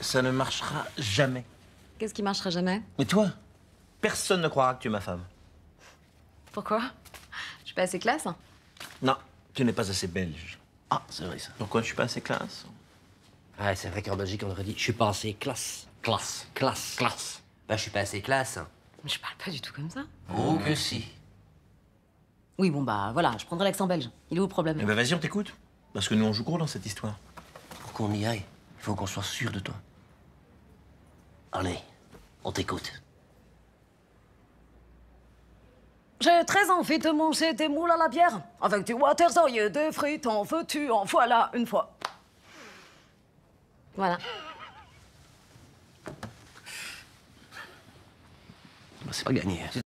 ça ne marchera jamais. Qu'est-ce qui marchera jamais Mais toi, personne ne croira que tu es ma femme. Pourquoi Je suis pas assez classe hein. Non, tu n'es pas assez belge. Ah, c'est vrai ça. Pourquoi je suis pas assez classe Ah, c'est vrai qu'en Belgique, on aurait dit je suis pas assez classe. Classe. Classe. Classe. Bah, je suis pas assez classe. Hein. Mais je parle pas du tout comme ça. Oh, que si. Oui, bon, bah voilà, je prendrai l'accent belge. Il est où problème Eh bah, vas-y, on t'écoute. Parce que nous, on joue gros dans cette histoire. Pour qu'on y aille, il faut qu'on soit sûr de toi. Allez, on t'écoute. J'ai très envie de manger des moules à la bière, avec du et des frites, en veux-tu, en voilà, une fois. Voilà. C'est pas gagné. Hein.